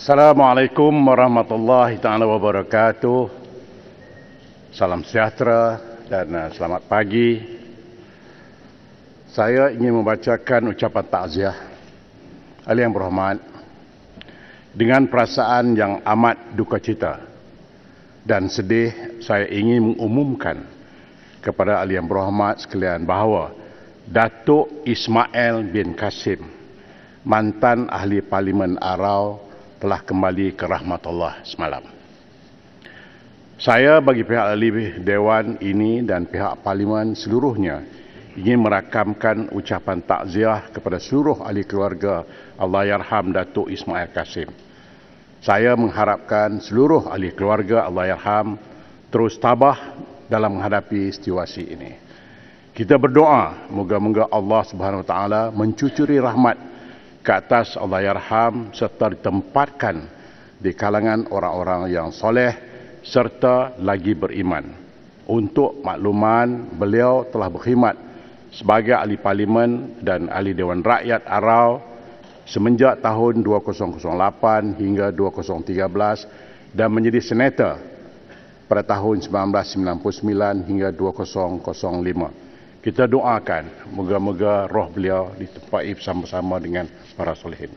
Assalamualaikum warahmatullahi taala wabarakatuh. Salam sejahtera dan uh, selamat pagi. Saya ingin membacakan ucapan takziah Ali yang berhormat dengan perasaan yang amat duka cita dan sedih saya ingin mengumumkan kepada Ali yang berhormat sekalian bahawa Datuk Ismail bin Kasim mantan ahli parlimen Arau telah kembali ke rahmat Allah semalam. Saya bagi pihak ahli dewan ini dan pihak parlimen seluruhnya ingin merakamkan ucapan takziah kepada seluruh ahli keluarga Allahyarham Datuk Ismail Kasim. Saya mengharapkan seluruh ahli keluarga Allahyarham terus tabah dalam menghadapi situasi ini. Kita berdoa moga-moga Allah Subhanahu Wa Taala mencucuri rahmat ke atas Allah Yarham serta ditempatkan di kalangan orang-orang yang soleh serta lagi beriman. Untuk makluman, beliau telah berkhidmat sebagai ahli parlimen dan ahli Dewan Rakyat Arau semenjak tahun 2008 hingga 2013 dan menjadi senator pada tahun 1999 hingga 2005 kita doakan moga-moga roh beliau ditempai bersama-sama dengan para solehin.